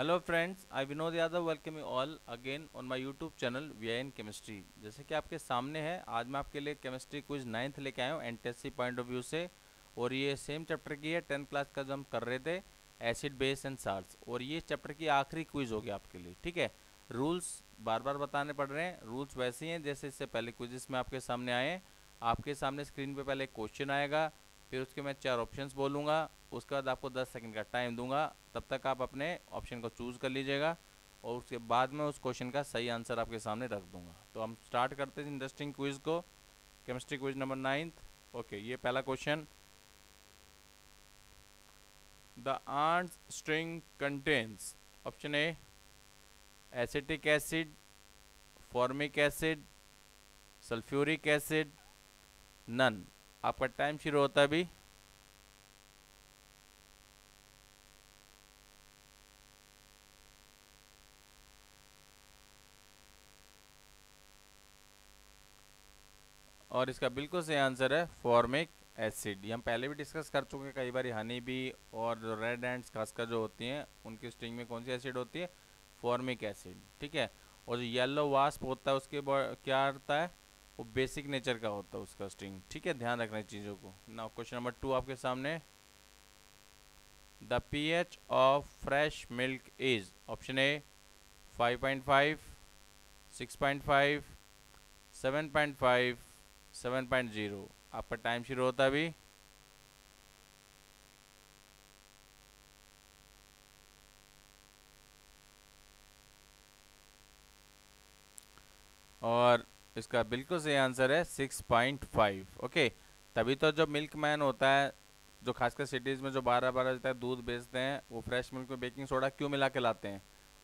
Hello friends I Vinod Yadav welcome you all again on my YouTube channel V N chemistry जैसे कि आपके सामने है आज मैं आपके लिए केमिस्ट्री क्विज नाइन्थ लेके आया हूँ एन पॉइंट ऑफ व्यू से और ये सेम चैप्टर की है टेंथ क्लास का जो हम कर रहे थे एसिड बेस एंड सार्स और ये चैप्टर की आखिरी क्विज होगी आपके लिए ठीक है रूल्स बार बार बताने पड़ रहे हैं रूल्स वैसे ही हैं जैसे इससे पहले क्विजेस में आपके सामने आए आपके सामने स्क्रीन पर पहले क्वेश्चन आएगा फिर उसके मैं चार ऑप्शन बोलूँगा उसके बाद आपको 10 सेकंड का टाइम दूंगा तब तक आप अपने ऑप्शन को चूज़ कर लीजिएगा और उसके बाद में उस क्वेश्चन का सही आंसर आपके सामने रख दूंगा तो हम स्टार्ट करते हैं इंटरेस्टिंग क्विज़ को chemistry quiz number ninth okay ये पहला question the ant string contains option A acetic acid formic acid sulphuric acid none आपका टाइम शुरू होता है अभी और इसका बिल्कुल सही आंसर है फॉर्मिक एसिड ये हम पहले भी डिस्कस कर चुके हैं कई बार हनी भी और रेड एंड्स खासकर जो होती हैं उनकी स्टिंग में कौन सी एसिड होती है फॉर्मिक एसिड ठीक है और जो येलो वास्प होता है उसके क्या होता है वो बेसिक नेचर का होता है उसका स्ट्रिंग ठीक है ध्यान रखना चीज़ों को ना क्वेश्चन नंबर टू आपके सामने the P H of fresh milk is option A 5.5 6.5 7.5 seven point zero आपका टाइम शुरू होता अभी और इसका बिल्कुल सही आंसर है सिक्स पॉइंट फाइव ओके तभी तो जो मिल्क मैन होता है जो खासकर सिटीज़ में जो बारह बारह जो है दूध बेचते हैं वो फ्रेश मिल्क में बेकिंग सोडा क्यों मिला के लाते हैं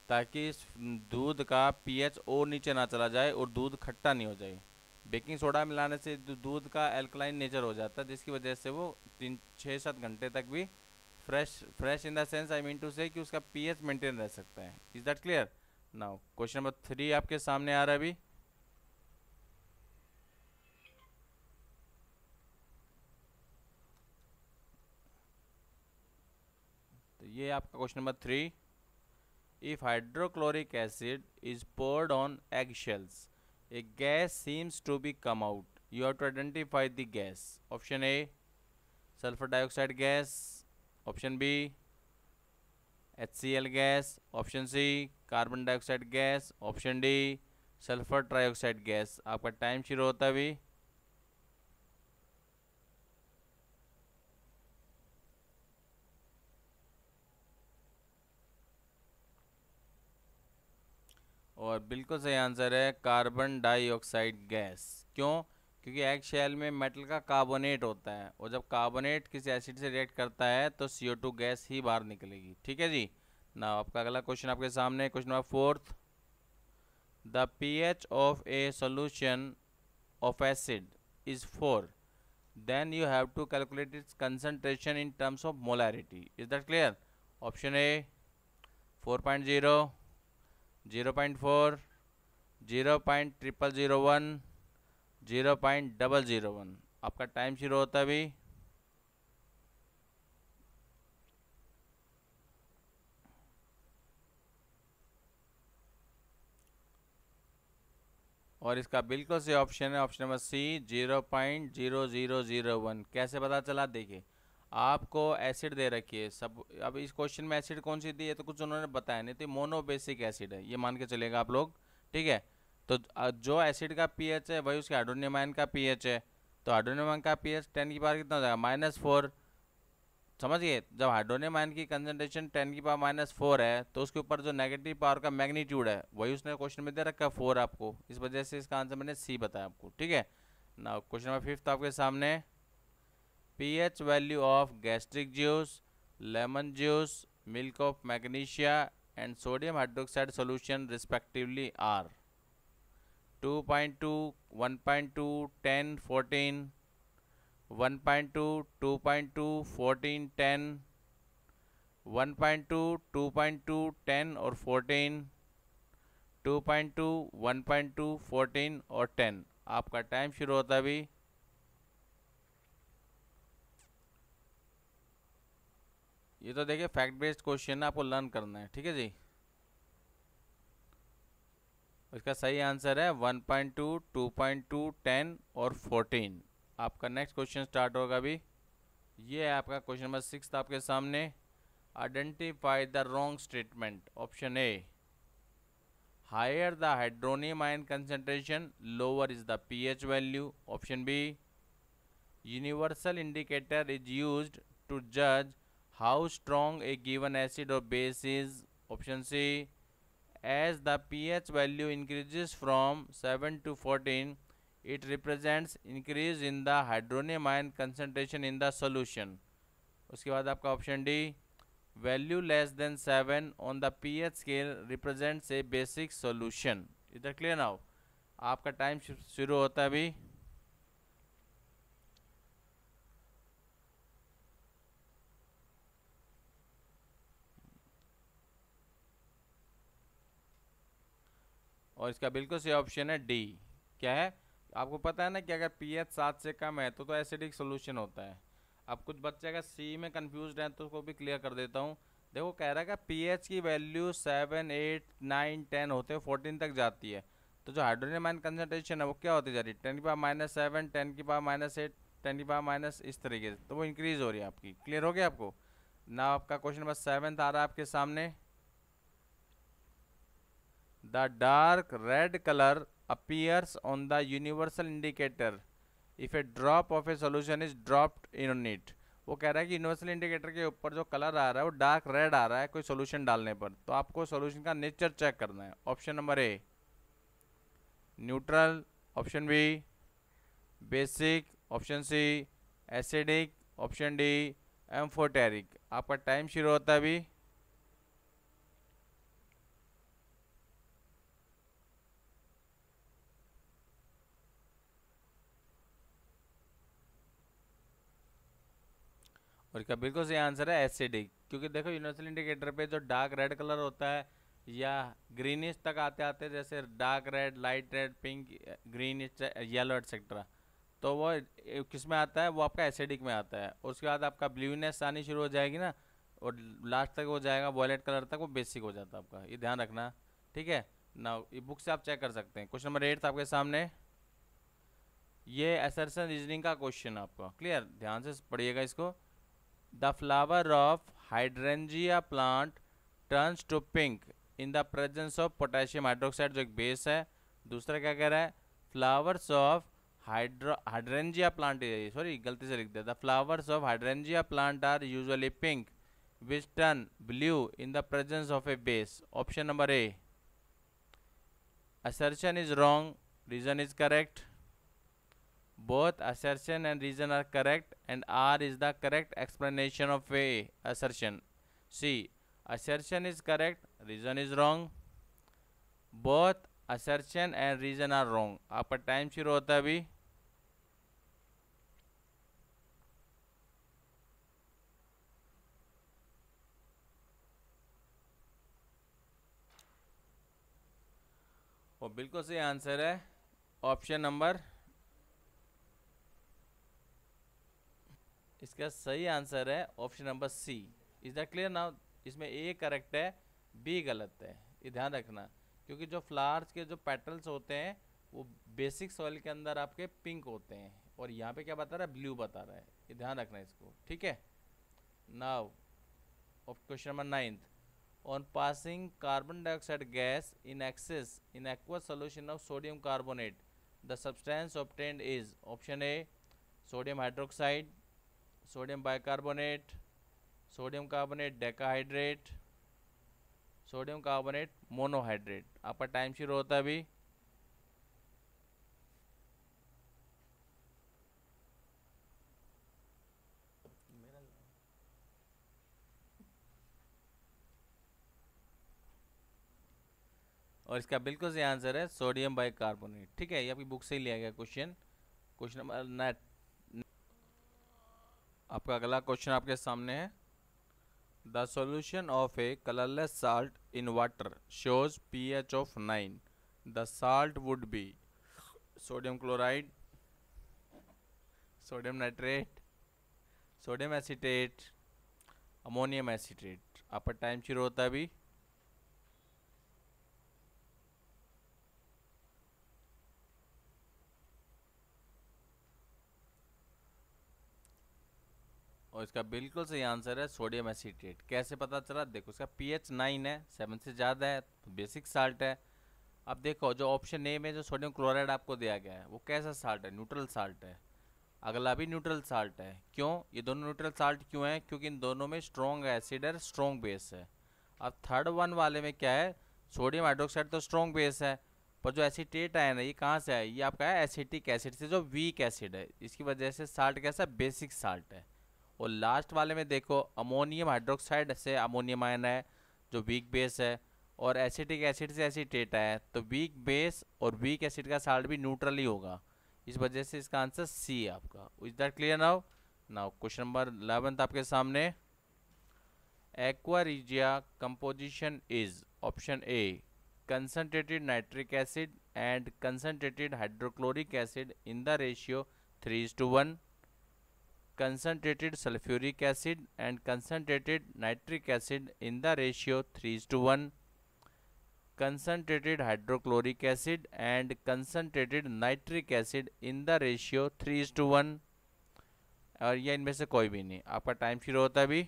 ताकि इस दूध का पीएच और नीचे ना चला जाए और दूध खट्टा नहीं हो जाए बेकिंग सोडा मिलाने से दूध का एल्कलाइन नेचर हो जाता है जिसकी वजह से वो तीन छः सात घंटे तक भी fresh fresh in the sense I mean to say कि उसका पीएच मेंटेन रह सकता है is that clear now question number three आपके सामने आ रहा है अभी तो ये आपका question number three if hydrochloric acid is poured on egg shells a gas seems to be come out you have to identify the gas option a sulfur dioxide gas option b HCl gas option C carbon dioxide gas. Option D, sulfur trioxide gas. आपका time शुरू होता है और बिल्कुल सही answer है carbon dioxide gas क्यों क्योंकि एग शेल में मेटल का कार्बोनेट होता है और जब कार्बोनेट किसी एसिड से रिएक्ट करता है तो सी गैस ही बाहर निकलेगी ठीक है जी ना आपका अगला क्वेश्चन आपके सामने question number fourth the H of a solution of acid is four then you have to calculate its concentration in terms of molarity is that clear option A four point zero zero point four zero point triple zero one zero point double zero one आपका time शुरू होता है अभी और इसका बिल्कुल से option है option number C zero point zero zero zero one कैसे पता चला देखिए आपको एसिड दे रखी है सब अब इस क्वेश्चन में एसिड कौन सी दी है तो कुछ उन्होंने बताया नहीं तो मोनोबेसिक एसिड है ये मान के चलेगा आप लोग ठीक है तो जो एसिड का पीएच है वही उसके हाइड्रोनियमाइन का पीएच है तो हाइड्रोनियमाइन का पीएच टेन की पावर कितना हो जाएगा माइनस फोर समझिए जब हाइड्रोनियम आयन की कंसनट्रेशन टेन की पावर माइनस फोर है तो उसके ऊपर जो नेगेटिव पावर का मैग्नीट्यूड है वही उसने क्वेश्चन में दे रखा है फोर आपको इस वजह से इसका आंसर मैंने सी बताया आपको ठीक है ना क्वेश्चन नंबर फिफ्थ आपके सामने P H value of gastric juice lemon juice milk of magnesia and sodium hydroxide solution respectively are 2.2, point two one और 14 2.2, 1.2, 14 और 10 आपका टाइम शुरू होता भी ये तो देखिए फैक्ट बेस्ड क्वेश्चन आपको लर्न करना है ठीक है जी इसका सही आंसर है 1.2, 2.2, 10 और 14 आपका नेक्स्ट क्वेश्चन स्टार्ट होगा अभी ये है आपका क्वेश्चन नंबर सिक्स आपके सामने identify the wrong statement option A higher the hydronium ion concentration lower is the PH value option B universal indicator is used to जज how strong a given acid और base is option C as the P H value increases from seven to fourteen it represents increase in the hydronium ion concentration in the solution उसके बाद आपका option D value less than seven on the P H scale represents a basic solution इधर clear ना हो आपका time शुरू होता है अभी और इसका बिल्कुल सही ऑप्शन है डी क्या है आपको पता है ना कि अगर पीएच सात से कम है तो तो एसिडिक सोल्यूशन होता है अब कुछ बच्चे अगर सी में कन्फ्यूज हैं तो उसको भी क्लियर कर देता हूँ देखो कह रहा है कि पीएच की value seven eight nine ten होते हुए फोर्टीन तक जाती है तो जो हाइड्रोजन माइन कंसनट्रेशन है वो क्या होती जा रही है टेन की पावर माइनस सेवन टेन की पावर माइनस एट टेन की पावर माइनस इस तरीके से तो वो इंक्रीज़ हो रही है आपकी क्लियर हो गया आपको ना आपका क्वेश्चन नंबर सेवन आ रहा है आपके सामने the dark red colour appears on the universal indicator if a drop of a solution is dropped in neat वो कह रहा है कि यूनिवर्सल इंडिकेटर के ऊपर जो कलर आ रहा है वो डार्क रेड आ रहा है कोई सोल्यूशन डालने पर तो आपको सोल्यूशन का नेचर चेक करना है option number A neutral option B basic option C acidic option D amphoteric आपका टाइम शुरू होता है अभी और क्या बिल्कुल सही आंसर है एसिडिक क्योंकि देखो यूनिवर्सल इंडिकेटर पे जो डार्क रेड कलर होता है या ग्रीनिश तक आते आते जैसे dark red light red pink greenish yellow etcetera तो वो किस में आता है वो आपका एसिडिक में आता है उसके बाद आपका ब्लूनेस आनी शुरू हो जाएगी ना और लास्ट तक हो जाएगा वॉयलेट कलर तक वो बेसिक हो जाता है आपका ये ध्यान रखना ठीक है ना ये बुक से आप चेक कर सकते हैं क्वेश्चन नंबर एट आपके सामने ये एसरसन रीजनिंग का क्वेश्चन आपका क्लियर ध्यान से पढ़िएगा इसको the flower of hydrangea plant turns to pink in the presence of potassium hydroxide जो एक बेस है दूसरा क्या कह रहा है flowers of hydro hydrangea plant sorry गलती से लिख दिया the flowers of hydrangea plant are usually pink which turn blue in the presence of a base option number A assertion is wrong reason is correct both assertion and reason are correct and r is the correct explanation of a assertion c assertion is correct reason is wrong both assertion and reason are wrong aapka time shuru hota hai bhi और बिल्कुल सही answer है option number इसका सही answer है option number C is the clear now इसमें A correct है B गलत है ये ध्यान रखना क्योंकि जो फ्लावर्स के जो पेटल्स होते हैं वो बेसिक सॉइल के अंदर आपके पिंक होते हैं और यहाँ पे क्या बता रहा है ब्लू बता रहा है ये ध्यान रखना इसको ठीक है now question number ninth on passing carbon dioxide gas in excess in aqua solution of sodium carbonate the substance obtained is option A sodium hydroxide sodium bicarbonate decahydrate sodium carbonate monohydrate आपका time शुरू होता है अभी और इसका बिल्कुल सही answer है सोडियम बाइकार्बोनेट ठीक है ये आपकी बुक से ही लिया गया क्वेश्चन क्वेश्चन नंबर आपका अगला क्वेश्चन आपके सामने है the solution of a colourless salt in water shows P H of nine the salt would be sodium chloride sodium nitrate sodium acetate ammonium acetate आपका टाइम शुरू होता है अभी और इसका बिल्कुल सही आंसर है सोडियम एसीटेट कैसे पता चला देखो इसका पीएच नाइन है सेवन से ज़्यादा है तो बेसिक साल्ट है अब देखो जो ऑप्शन ए में जो सोडियम क्लोराइड आपको दिया गया है वो कैसा साल्ट है न्यूट्रल साल्ट है अगला भी न्यूट्रल साल्ट है क्यों ये दोनों न्यूट्रल साल्ट क्यों है क्योंकि इन दोनों में स्ट्रॉन्ग एसिड है स्ट्रॉन्ग बेस है अब थर्ड वन वाले में क्या है सोडियम हाइड्रोक्साइड तो स्ट्रॉन्ग बेस है पर जो एसिटेट आया ना ये कहाँ से आया ये आपका है एसिटिक एसिड से जो वीक एसिड है इसकी वजह से साल्ट कैसा बेसिक साल्ट है और लास्ट वाले में देखो अमोनियम हाइड्रोक्साइड से अमोनियम आयन है जो वीक बेस है और एसिटिक एसिड से एसिटेट है तो वीक बेस और वीक एसिड का साल्ट भी न्यूट्रल ही होगा इस वजह से इसका आंसर सी है आपका is that clear now now question number eleventh आपके सामने aqua regia composition is option A concentrated nitric acid and concentrated hydrochloric acid in the ratio three is to one concentrated sulfuric acid and concentrated nitric acid in the ratio 3 to 1 concentrated hydrochloric acid and concentrated nitric acid in the ratio 3 is to one और यह इनमें से कोई भी नहीं आपका time शुरू होता है अभी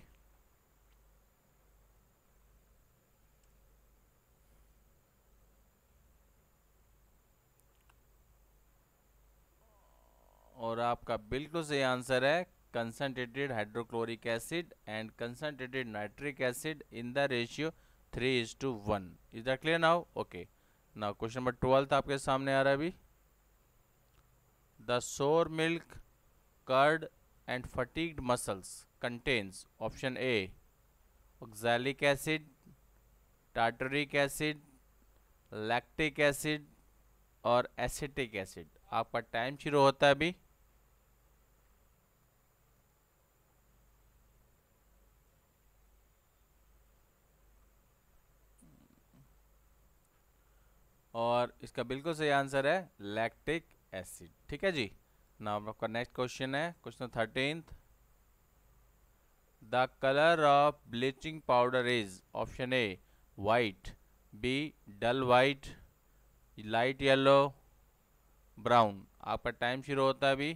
और आपका बिल्कुल सही आंसर है concentrated hydrochloric acid and concentrated nitric acid in the ratio three is to one is the clear now okay now question number twelfth आपके सामने आ रहा है अभी the sour milk curd and fatigued muscles contains option A oxalic acid tartaric acid lactic acid और acetic acid आपका time शुरू होता है अभी और इसका बिल्कुल सही आंसर है लैक्टिक एसिड ठीक है जी ना आपका नेक्स्ट क्वेश्चन है question thirteen the colour of bleaching powder is option A white B dull white light yellow brown आपका टाइम शुरू होता है अभी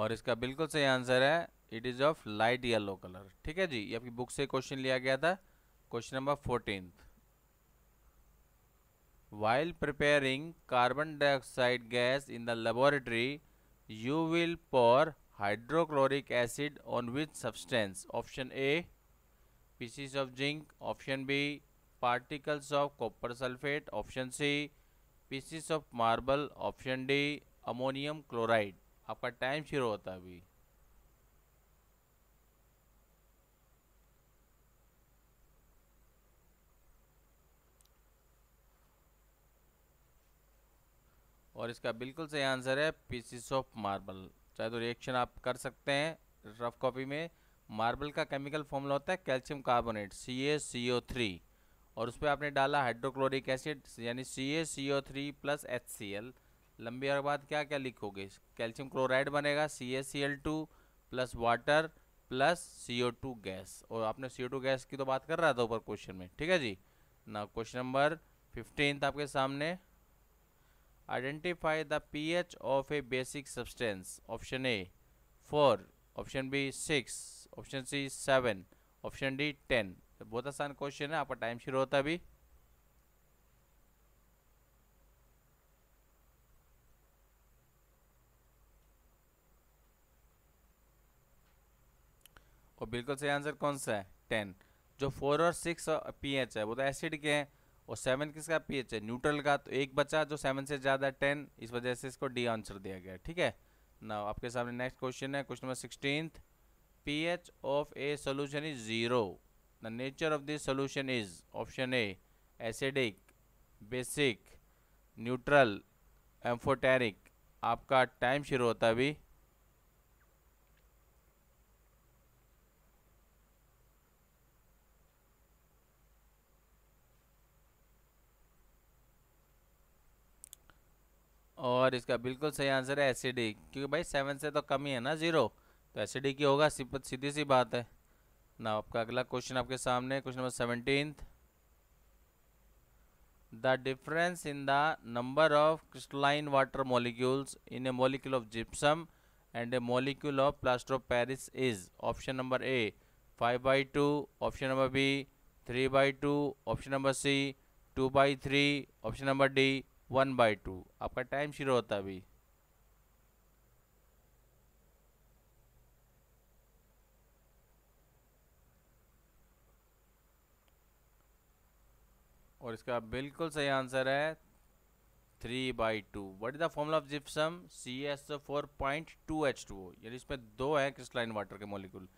और इसका बिल्कुल सही आंसर है it is of light yellow colour ठीक है जी ये आपकी बुक से क्वेश्चन लिया गया था question number fourteen while preparing carbon dioxide gas in the laboratory you will pour hydrochloric acid on which substance option A pieces of zinc option B particles of copper sulphate option C pieces of marble option D ammonium chloride आपका time शुरू होता है अभी और इसका बिल्कुल सही answer है पीसीस ऑफ मार्बल चाहे तो रिएक्शन आप कर सकते हैं रफ कॉपी में मार्बल का केमिकल फॉर्मूला होता है calcium carbonate C A three और उस पर आपने डाला हाइड्रोक्लोरिक एसिड यानी C A C O three plus H C L लंबी और बाद क्या क्या लिखोगे कैल्शियम क्लोराइड बनेगा C S C L two plus water plus C O two gas और आपने सी ओ टू गैस की तो बात कर रहा था ऊपर क्वेश्चन में ठीक है जी ना क्वेश्चन नंबर फिफ्टीन आपके सामने identify the P H of a basic substance option A four option B six option C seven option D ten बहुत आसान क्वेश्चन है आपका टाइम शुरू होता है अभी और बिल्कुल सही आंसर कौन सा है टेन जो फोर और सिक्स पी एच है वो तो एसिड के हैं और सेवन किसका पी एच है न्यूट्रल का तो एक बचा जो सेवन से ज़्यादा टेन इस वजह से इसको डी आंसर दिया गया ठीक है ना आपके सामने नेक्स्ट क्वेश्चन है question number sixteen P H of a solution is zero the nature of this solution is option A acidic basic neutral amphoteric आपका टाइम शुरू होता है अभी और इसका बिल्कुल सही आंसर है एसिडी क्योंकि भाई सेवन से तो कम ही है ना जीरो तो एसिडी की होगा सिपत सीधी सी बात है ना आपका अगला क्वेश्चन आपके सामने question number seventeenth the difference in the number of crystalline water molecules in a molecule of gypsum and a molecule of plaster of Paris is option number A five by two option number B three by two option number C two by three option number D one by two आपका time शुरू होता अभी और इसका बिल्कुल सही answer है three by two what is the formula of gypsum C S four point two H two O यानी इसमें दो है क्रिस्टलाइन वाटर के molecule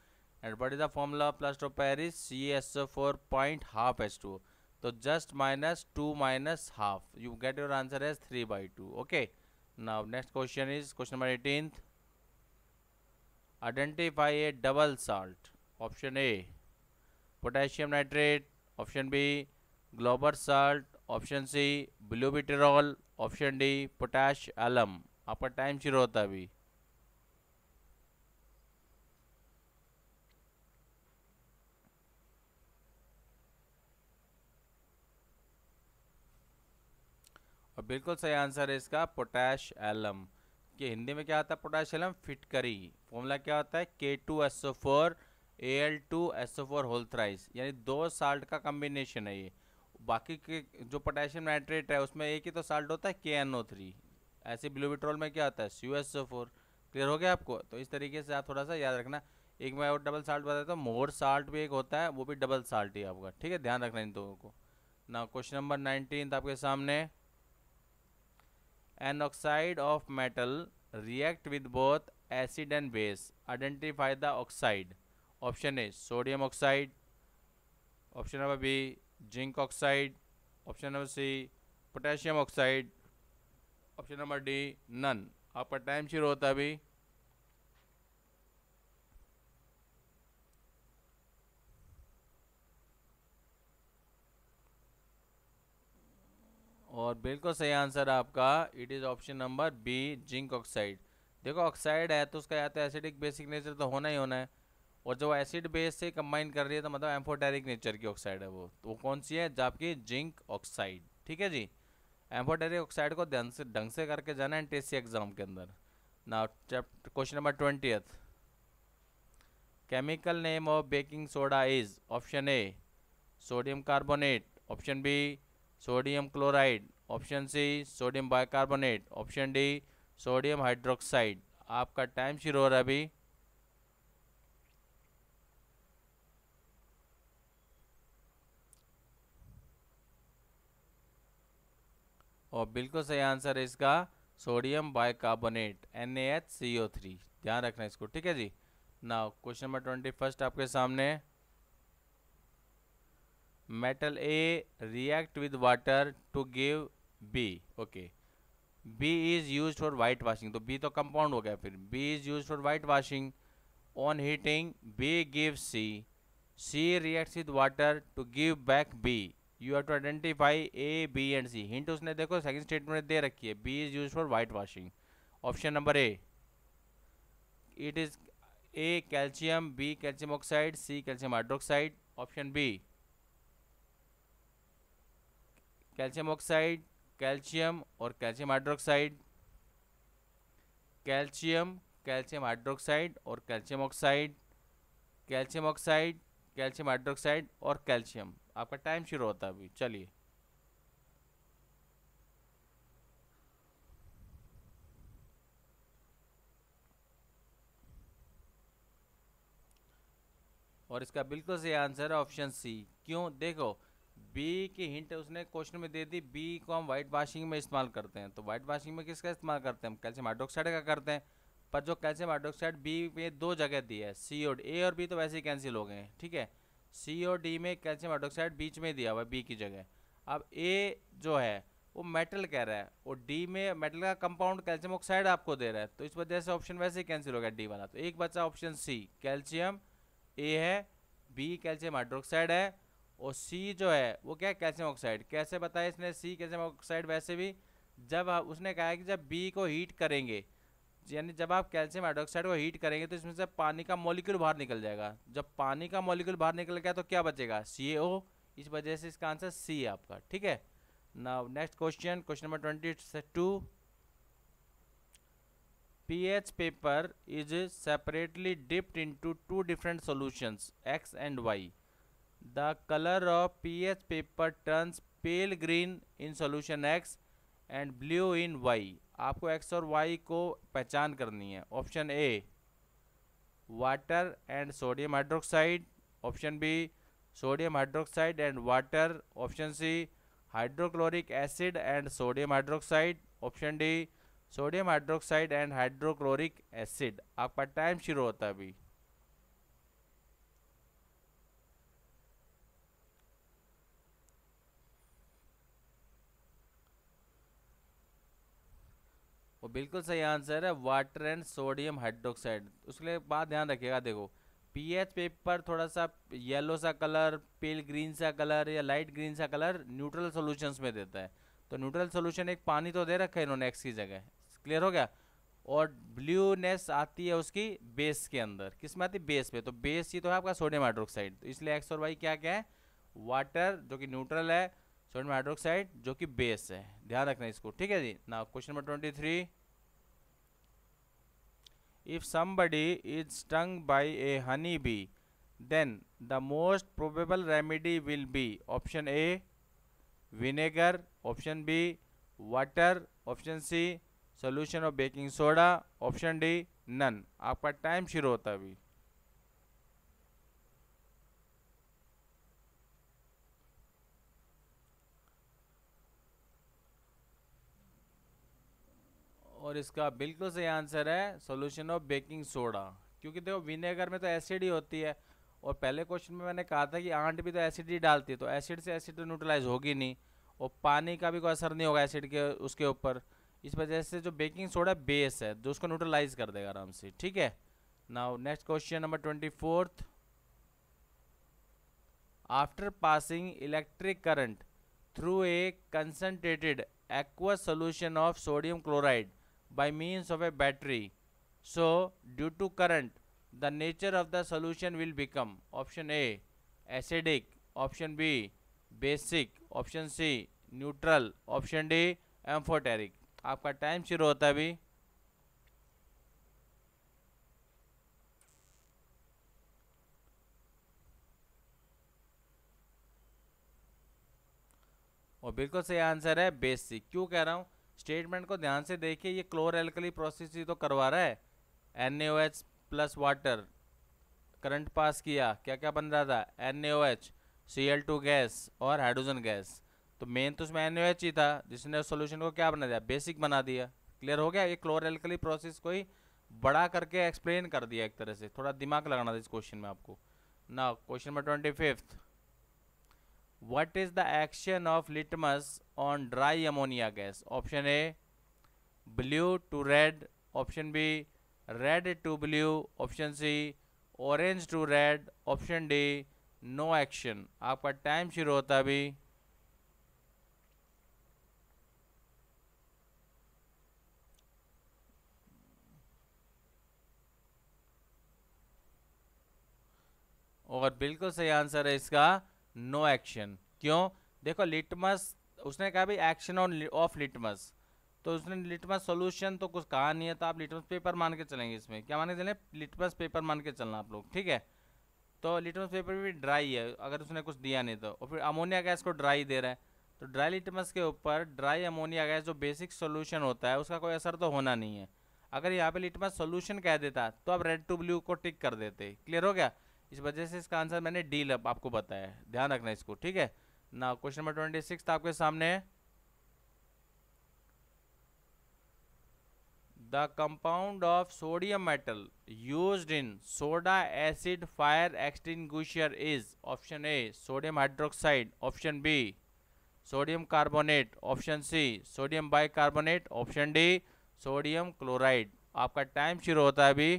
and what is the formula plaster of C S four point half H two तो just minus two minus half you get your answer as three by two okay now next question is question number eighteen identify a double salt option A potassium nitrate option B Glauber salt option C ब्लूबिटेरॉल option D potash alum आपका time शुरू होता है अभी बिल्कुल सही answer है इसका potash alum कि हिंदी में क्या आता है पोटैश एलम फिटकरी फॉर्मूला क्या होता है K two S O four A L two S O four होल्थराइस यानी दो साल्ट का कम्बिनेशन है ये बाकी के जो पोटेशियम नाइट्रेट है उसमें एक ही तो साल्ट होता है के एन ओ थ्री ऐसे ब्लूबिट्रोल में क्या होता है C S O four clear हो गया आपको तो इस तरीके से आप थोड़ा सा याद रखना एक मैं और डबल साल्ट बताता हूँ मोर साल्ट भी एक होता है वो भी डबल साल्ट ही आपका ठीक है ध्यान रखना इन दोनों को ना क्वेश्चन नंबर नाइनटीन आपके सामने an oxide of metal react with both acid and base identify the oxide option a sodium oxide option number b zinc oxide option number c potassium oxide option number D none आपका time शुरू होता है अभी और बिल्कुल सही answer आपका it is option number B zinc oxide देखो ऑक्साइड है तो उसका या तो एसिडिक बेसिक नेचर तो होना ही होना है और जब एसिड बेस से कंबाइन कर रही है तो मतलब एम्फोटेरिक नेचर की ऑक्साइड है वो तो वो कौन सी है जबकि जिंक ऑक्साइड ठीक है जी एम्फोटेरिक ऑक्साइड को ध्यान से ढंग से करके जाना है टेस्ट एग्जाम के अंदर ना question number twentieth chemical name of baking soda is option A sodium carbonate option B sodium chloride option C sodium bicarbonate option D sodium hydroxide आपका टाइम शुरू हो रहा है अभी और बिल्कुल सही आंसर है इसका sodium bicarbonate N A H C O three ध्यान रखना इसको ठीक है जी ना क्वेश्चन नंबर ट्वेंटी फर्स्ट आपके सामने है metal A react with water to give B okay B is used for white washing तो B तो compound हो गया फिर B is used for white washing on heating B gives C C reacts with water to give back B you have to identify A B and C hint उसने देखो second statement दे रखी है B is use for white washing option number A it is A calcium B calcium oxide C calcium hydroxide option B calcium oxide calcium और calcium hydroxide calcium calcium hydroxide और calcium oxide calcium oxide calcium hydroxide और calcium आपका time शुरू होता है अभी चलिए और इसका बिल्कुल सही आंसर है ऑप्शन सी क्यों देखो बी की हिंट उसने क्वेश्चन में दे दी बी को हम व्हाइट वाशिंग में इस्तेमाल करते हैं तो व्हाइट वाशिंग में किसका इस्तेमाल करते हैं हम कैल्शियम हाइड्रोक्साइड का करते हैं पर जो कैल्शियम हाइड्रोक्साइड बी में दो जगह दी है सी और ए और बी तो वैसे ही कैंसिल हो गए ठीक है सी और डी में कैल्शियम हाइड्रोक्साइड बीच में दिया हुआ है बी की जगह अब ए जो है वो मेटल कह रहा है और डी में मेटल का कंपाउंड कैल्शियम ऑक्साइड आपको दे रहा है तो इस वजह से ऑप्शन वैसे ही कैंसिल हो गया डी वाला तो एक बचा ऑप्शन सी कैल्शियम ए है बी कैल्शियम हाइड्रोक्साइड है और सी जो है वो क्या है कैल्शियम ऑक्साइड कैसे बताया इसने सी कैल्शियम ऑक्साइड वैसे भी जब उसने कहा है कि जब बी को हीट करेंगे यानी जब आप कैल्शियम हाइड्रोक्साइड को हीट करेंगे तो इसमें से पानी का मॉलिक्यूल बाहर निकल जाएगा जब पानी का मॉलिक्यूल बाहर निकल गया तो क्या बचेगा सी इस वजह से इसका आंसर सी है आपका ठीक है ना next question question number twenty two pH paper is separately dipped into two different solutions X and Y the colour of P H paper turns pale green in solution X and blue in Y आपको X और Y को पहचान करनी है option A water and sodium hydroxide option B sodium hydroxide and water option C hydrochloric acid and sodium hydroxide option D sodium hydroxide and hydrochloric acid आपका time शुरू होता है अभी बिल्कुल सही आंसर है वाटर एंड सोडियम हाइड्रोक्साइड उसके बाद ध्यान रखिएगा देखो पीएच पेपर थोड़ा सा येलो सा कलर पेल ग्रीन सा कलर या लाइट ग्रीन सा कलर न्यूट्रल सॉल्यूशंस में देता है तो न्यूट्रल सॉल्यूशन एक पानी तो दे रखा है इन्होंने एक्स की जगह क्लियर हो गया और ब्लूनेस आती है उसकी बेस के अंदर किस में आती है बेस पे तो बेस ही तो है आपका सोडियम हाइड्रोक्साइड तो इसलिए एक्स और वाई क्या क्या है वाटर जो कि न्यूट्रल है सोडियम हाइड्रोक्साइड जो कि बेस है ध्यान रखना इसको ठीक है जी ना question number twenty three If somebody is stung by a honey bee, then the most probable remedy will be option A vinegar, option B water, option C solution of baking soda option D none आपका time शुरू होता है अभी और इसका बिल्कुल सही answer है सोल्यूशन ऑफ बेकिंग सोडा क्योंकि देखो विनेगर में तो एसिड ही होती है और पहले क्वेश्चन में मैंने कहा था कि आंट भी तो एसिड ही डालती है तो एसिड से एसिड तो न्यूट्रलाइज होगी नहीं और पानी का भी कोई असर नहीं होगा एसिड के उसके ऊपर इस वजह से जो बेकिंग सोडा बेस है जो उसको न्यूट्रलाइज कर देगा आराम से ठीक है now next question number twenty fourth after passing electric current through a concentrated aqua solution of sodium chloride by means of a battery. So, due to current, the nature of the solution will become option A acidic, option B basic, option C neutral, option D amphoteric आपका time शुरू होता है अभी और बिल्कुल सही answer है basic क्यों कह रहा हूँ स्टेटमेंट को ध्यान से देखिए ये क्लोर एल्कली प्रोसेस ही तो करवा रहा है N plus water current pass किया क्या क्या बन रहा था N C L two gas और हाइड्रोजन गैस तो मेन तो उसमें एन ही था जिसने उस सोल्यूशन को क्या बना दिया बेसिक बना दिया क्लियर हो गया ये क्लोर एल्कली प्रोसेस को ही बड़ा करके एक्सप्लेन कर दिया एक तरह से थोड़ा दिमाग लगाना था इस क्वेश्चन में आपको ना question number twenty fifth what is the action of litmus on dry ammonia gas option A blue to red option B red to blue option C orange to red option D no action आपका time शुरू होता अभी और बिल्कुल सही answer है इसका no action क्यों देखो लिटमस उसने कहा भाई एक्शन ऑन ऑफ लिटमस तो उसने लिटमस सोल्यूशन तो कुछ कहा नहीं है तो आप लिटमस पेपर मान के चलेंगे इसमें क्या मान के चलें लिटमस पेपर मान के चलना आप लोग ठीक है तो लिटमस पेपर भी ड्राई है अगर उसने कुछ दिया नहीं तो और फिर अमोनिया गैस को ड्राई दे रहा है तो ड्राई लिटमस के ऊपर ड्राई अमोनिया गैस जो बेसिक सोल्यूशन होता है उसका कोई असर तो होना नहीं है अगर यहाँ पे लिटमस सोल्यूशन कह देता तो आप रेड टू ब्लू को टिक कर देते क्लियर हो गया इस वजह से इसका आंसर मैंने डी लब आपको बताया है ध्यान रखना इसको ठीक है ना क्वेश्चन नंबर ट्वेंटी सिक्स आपके सामने है the compound of sodium metal use in soda acid fire extinguisher is option A sodium hydroxide option B sodium carbonate option C sodium bicarbonate option D sodium chloride आपका time शुरू होता है अभी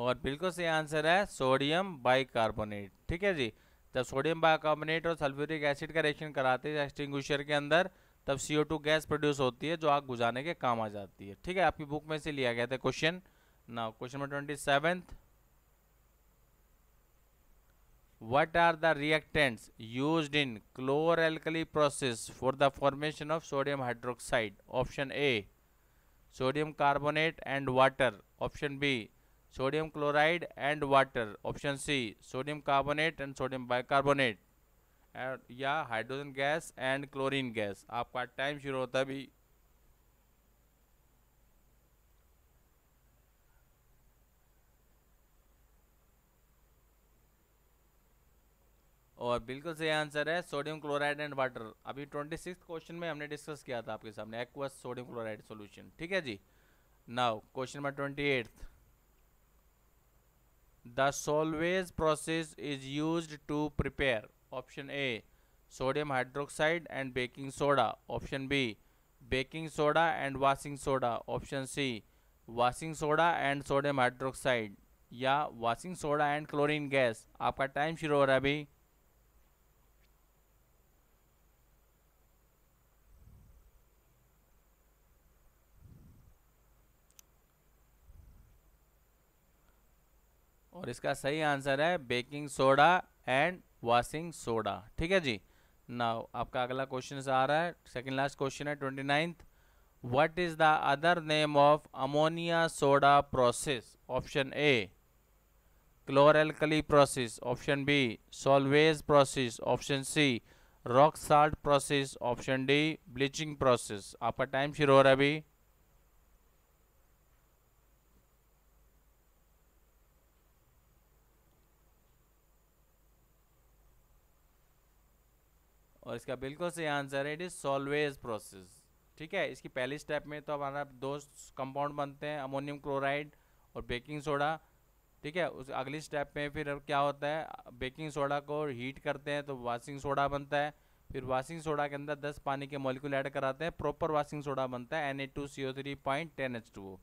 और बिल्कुल सही आंसर है सोडियम बाइकार्बोनेट ठीक है जी जब सोडियम बाइकार्बोनेट और सल्फ्यूरिक एसिड का रिएक्शन कराते हैं एक्सटिंग्विशर के अंदर तब सी गैस प्रोड्यूस होती है जो आग बुझाने के काम आ जाती है ठीक है आपकी बुक में से लिया गया था क्वेश्चन ना question number twenty seventh are the reactants reactants in chlor alkali process for the formation of sodium hydroxide option A sodium carbonate and water option B sodium chloride and water option C sodium carbonate and sodium bicarbonate या hydrogen gas and chlorine gas आपका time शुरू होता भी अभी और बिल्कुल सही answer है सोडियम क्लोराइड एंड वाटर अभी ट्वेंटी सिक्स क्वेश्चन में हमने डिस्कस किया था आपके सामने एक्वस सोडियम क्लोराइड सॉल्यूशन ठीक है जी now question number twenty eighth the Solvay process is use to prepare option A sodium hydroxide and baking soda option B baking soda and washing soda option C washing soda and sodium hydroxide या washing soda and chlorine gas आपका time शुरू हो रहा है अभी और इसका सही आंसर है baking soda and washing soda ठीक है जी नाउ आपका अगला क्वेश्चन आ रहा है सेकेंड लास्ट क्वेश्चन है twenty ninth what is the other name of ammonia soda process option A chlor alkali process option B Solvay process option C rock salt process option D bleaching process आपका time शुरू हो रहा है अभी और इसका बिल्कुल सही आंसर है इट इज़ सॉल्वेज प्रोसेस ठीक है इसकी पहली स्टेप में तो हमारा दो कंपाउंड बनते हैं अमोनियम क्लोराइड और बेकिंग सोडा ठीक है उस अगली स्टेप में फिर क्या होता है बेकिंग सोडा को हीट करते हैं तो वाशिंग सोडा बनता है फिर वाशिंग सोडा के अंदर 10 पानी के मॉलिक्यूल ऐड कराते हैं प्रॉपर वाशिंग सोडा बनता है N A two C O three point ten H two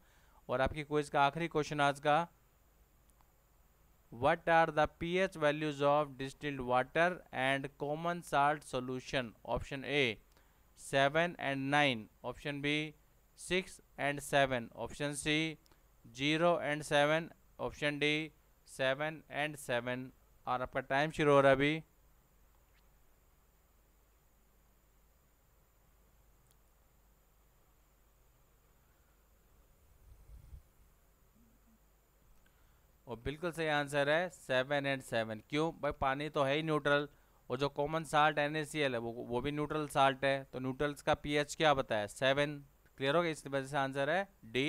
और आपकी क्विज का आखिरी क्वेश्चन आज का what are the pH values of distilled water and common salt solution option A 7 and 9 option B 6 and 7 option C 0 and 7 Option D, seven and seven. और आपका time शुरू हो रहा अभी बिल्कुल सही आंसर है सेवन एंड सेवन क्यों भाई पानी तो है ही न्यूट्रल और जो कॉमन साल्ट एन है वो वो भी न्यूट्रल साल्ट है तो न्यूट्रल्स का पी क्या बताया सेवन क्लियर हो गया इस वजह से आंसर है डी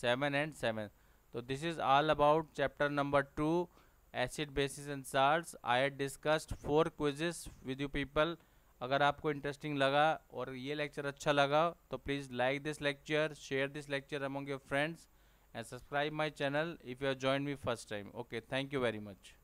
सेवन एंड सेवन तो this is all about chapter number two acid bases and salt I had discussed four quizzes with you people अगर आपको इंटरेस्टिंग लगा और ये लेक्चर अच्छा लगा तो please like this lecture share this lecture among your friends and subscribe my channel if you have joined me first time okay thank you very much